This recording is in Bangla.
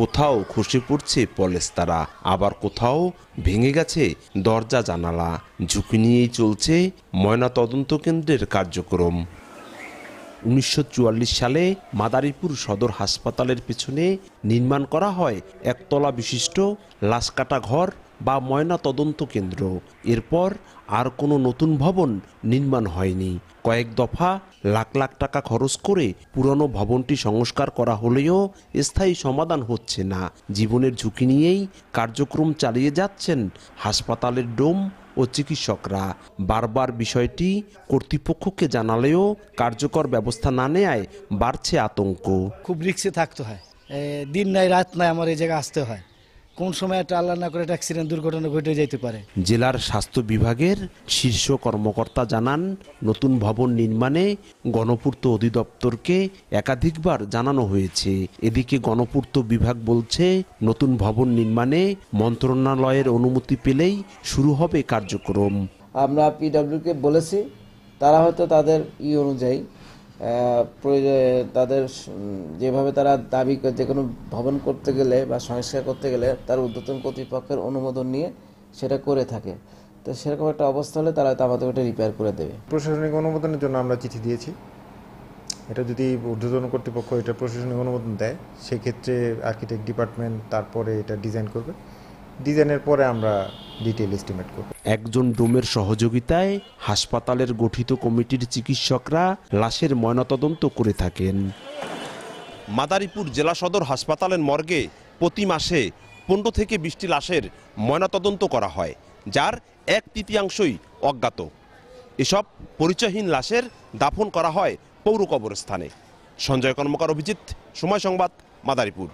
কোথাও খসে পড়ছে পলেস্তারা আবার কোথাও ভেঙে গেছে দরজা জানালা ঝুঁকি নিয়েই চলছে ময়না তদন্ত কেন্দ্রের কার্যক্রম উনিশশো সালে মাদারীপুর সদর হাসপাতালের পেছনে নির্মাণ করা হয় একতলা বিশিষ্ট লাশকাটা ঘর বা ময়না তদন্ত কেন্দ্র এরপর আর কোনো নতুন ভবন নির্মাণ হয়নি কয়েক দফা লাখ লাখ টাকা খরচ করে পুরনো ভবনটি সংস্কার করা হলেও স্থায়ী সমাধান হচ্ছে না জীবনের ঝুঁকি নিয়েই কার্যক্রম চালিয়ে যাচ্ছেন হাসপাতালের ডোম ও চিকিৎসকরা বারবার বিষয়টি কর্তৃপক্ষকে জানালেও কার্যকর ব্যবস্থা না নেয় বাড়ছে আতঙ্ক খুব রিক্সে থাকতে হয় দিন নাই রাত নাই আমার এই জায়গায় আসতে হয় কোন সময় একটা আল্লাহ না করে একটা অ্যাক্সিডেন্ট দুর্ঘটনা ঘটে যেতে পারে জেলার স্বাস্থ্য বিভাগের শীর্ষ কর্মকর্তা জানান নতুন ভবন নির্মাণে গণপূর্ত অধিদপ্তরকে একাধিকবার জানানো হয়েছে এদিকে গণপূর্ত বিভাগ বলছে নতুন ভবন নির্মাণে মন্ত্রণালয়ের অনুমতি পেলেই শুরু হবে কার্যক্রম আমরা কে বলেছি তারা হয়তো তাদের ই অনুযায়ী তাদের যেভাবে তারা দাবি যে কোনো ভবন করতে গেলে বা সংস্কার করতে গেলে তার ঊর্ধ্বতন কর্তৃপক্ষের অনুমোদন নিয়ে সেটা করে থাকে তো সেরকম একটা অবস্থা হলে তারা আমাদের ওটা রিপেয়ার করে দেবে প্রশাসনিক অনুমোদনের জন্য আমরা চিঠি দিয়েছি এটা যদি উর্ধ্বতন কর্তৃপক্ষ এটা প্রশাসনিক অনুমোদন দেয় সেক্ষেত্রে আর্কিটেক্ট ডিপার্টমেন্ট তারপরে এটা ডিজাইন করবে ডিজাইনের পরে আমরা ডিটেল এস্টিমেট করব একজন ডোমের সহযোগিতায় হাসপাতালের গঠিত কমিটির চিকিৎসকরা লাশের ময়নাতদন্ত করে থাকেন মাদারীপুর জেলা সদর হাসপাতালের মর্গে প্রতি মাসে পনেরো থেকে বিশটি লাশের ময়নাতদন্ত করা হয় যার এক তৃতীয়াংশই অজ্ঞাত এসব পরিচয়হীন লাশের দাফন করা হয় পৌর কবরস্থানে সঞ্জয় কর্মকার অভিজিৎ সময় সংবাদ মাদারীপুর